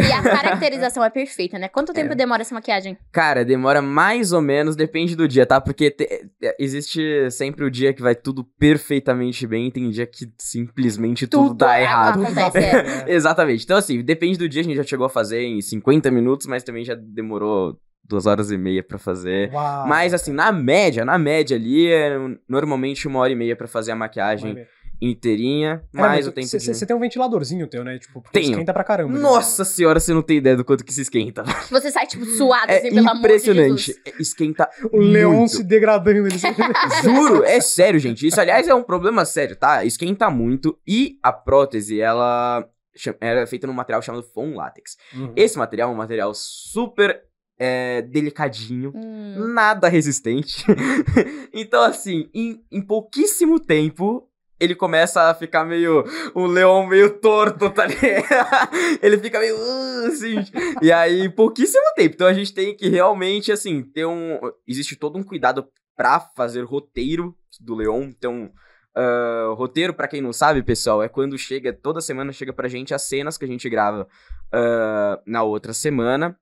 E a caracterização é perfeita, né? Quanto tempo é. demora essa maquiagem? Cara, demora mais ou menos, depende do dia, tá? Porque te, é, existe sempre o dia que vai tudo perfeitamente bem, e tem dia que simplesmente tudo, tudo tá errado. Acontece, é. Exatamente. Então, assim, depende do dia, a gente já chegou a fazer em 50 minutos, mas também já demorou duas horas e meia para fazer. Uau. Mas assim, na média, na média ali, é, normalmente uma hora e meia para fazer a maquiagem inteirinha, é, mais o tempo cê, de... Você tem um ventiladorzinho teu, né? Tipo, porque Tenho. esquenta pra caramba. Né? Nossa né? senhora, você não tem ideia do quanto que se esquenta. Você sai, tipo, suado, é assim, pelo impressionante. amor de é, Esquenta O leão se degradando. Juro, é sério, gente. Isso, aliás, é um problema sério, tá? Esquenta muito e a prótese, ela... Era é feita num material chamado foam látex. Uhum. Esse material é um material super é, delicadinho, hum. nada resistente. então, assim, em, em pouquíssimo tempo, ele começa a ficar meio. O leão meio torto, tá ligado? ele fica meio. Ah", assim, e aí, pouquíssimo tempo. Então a gente tem que realmente, assim, ter um. Existe todo um cuidado pra fazer roteiro do leão. Então. Uh, roteiro, para quem não sabe, pessoal, é quando chega, toda semana chega pra gente as cenas que a gente grava uh, na outra semana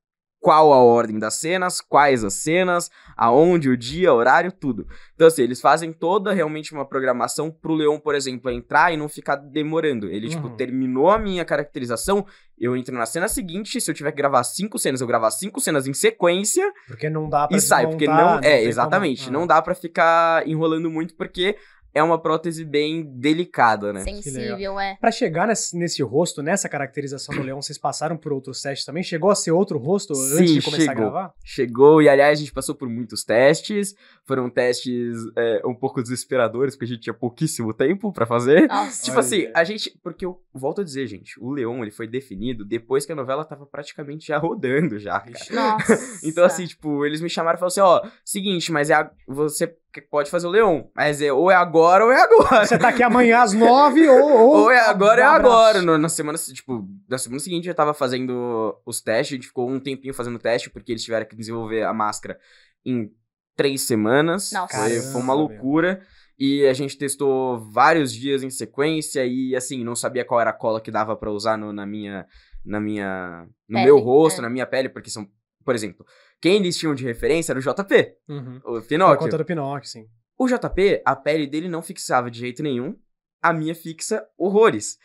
qual a ordem das cenas, quais as cenas, aonde, o dia, horário, tudo. Então, assim, eles fazem toda realmente uma programação pro Leon, por exemplo, entrar e não ficar demorando. Ele, tipo, uhum. tipo, terminou a minha caracterização, eu entro na cena seguinte, se eu tiver que gravar cinco cenas, eu gravar cinco cenas em sequência. Porque não dá pra E sai, porque não. não é, exatamente. Como... Ah. Não dá para ficar enrolando muito, porque é uma prótese bem delicada, né? Sensível, é. Pra chegar nesse, nesse, rosto, nessa caracterização do leão, vocês passaram por outros testes também? Chegou a ser outro rosto Sim, antes de começar chegou. a gravar? Chegou, e aliás, a gente passou por muitos testes. Foram testes é, um pouco desesperadores, porque a gente tinha pouquíssimo tempo para fazer. Nossa. Tipo assim, Olha. assim, a gente. Porque eu volto a dizer, gente, o leão ele foi definido depois que a novela tava praticamente já rodando já. Cara. Nossa. então, assim, tipo, eles me chamaram e falaram assim: ó, seguinte, mas é a, você que pode fazer o Leão. Mas é ou é agora ou é agora. Você tá aqui amanhã às nove ou. Ou, ou é agora ou é agora. No, na, semana, tipo, na semana seguinte já tava fazendo os testes, a gente ficou um tempinho fazendo teste, porque eles tiveram que desenvolver a máscara em três semanas. Nossa. Foi, foi uma loucura. E a gente testou vários dias em sequência e, assim, não sabia qual era a cola que dava para usar no, na minha. Na minha. No pele, meu rosto, é. na minha pele, porque são por exemplo, quem eles tinham de referência era o JP, uhum. o Pinóquio. Por conta do Pinóquio, sim. O JP, a pele dele não fixava de jeito nenhum, a minha fixa horrores.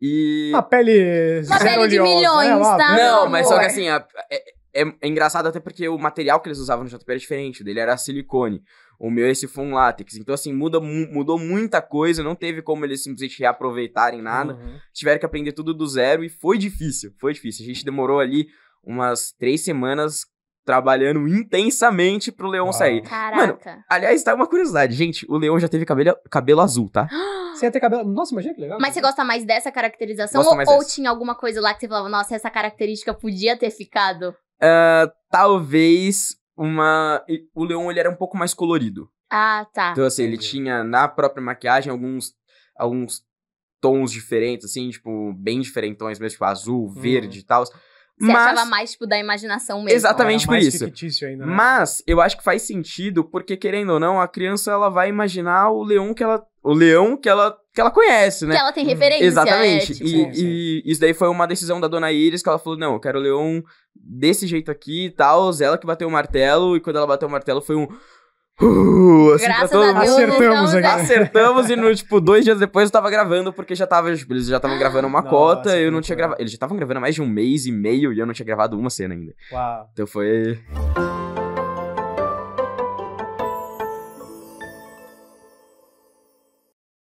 E. Uma pele. Uma pele de né? milhões, né? tá? Não, mas só que assim, a, é, é, é, engraçado até porque o material que eles usavam no JP era diferente, o dele era silicone. O meu esse foi um látex. Então, assim, muda, mudou muita coisa. Não teve como eles simplesmente reaproveitarem nada. Uhum. Tiveram que aprender tudo do zero e foi difícil. Foi difícil. A gente demorou ali umas três semanas trabalhando intensamente pro leão sair. Caraca. Mano, aliás, tá uma curiosidade, gente. O leão já teve cabelo, cabelo azul, tá? Você ia ter cabelo. Nossa, imagina que legal. Mas você gosta mais dessa caracterização? Gosto ou, ou dessa. tinha alguma coisa lá que você falava, nossa, essa característica podia ter ficado? Uh, talvez uma. O leão ele era um pouco mais colorido. Ah, tá. Então, assim, ele tinha na própria maquiagem alguns. alguns tons diferentes, assim, tipo, bem diferentões mesmo, tipo, azul, uhum. verde e tal. Você Mas... achava mais, tipo, da imaginação mesmo. Exatamente por isso. Ainda, né? Mas eu acho que faz sentido, porque, querendo ou não, a criança ela vai imaginar o leão que ela. O leão que ela, que ela conhece, né? Que ela tem uhum. referência. É, Exatamente. É, tipo... e, e, isso daí foi uma decisão da dona Iris que ela falou: não, eu quero o leão desse jeito aqui e tal. Ela que bateu o martelo, e quando ela bateu o martelo foi um. Uh, assim, tá Graças a Deus, acertamos, então, né? aqui. acertamos e no, tipo, dois dias depois eu tava gravando porque já tava, tipo, eles já estavam gravando uma ah, cota e eu não tinha gravado. Eles já estavam gravando mais de um mês e meio e eu não tinha gravado uma cena ainda. Uau. Então foi.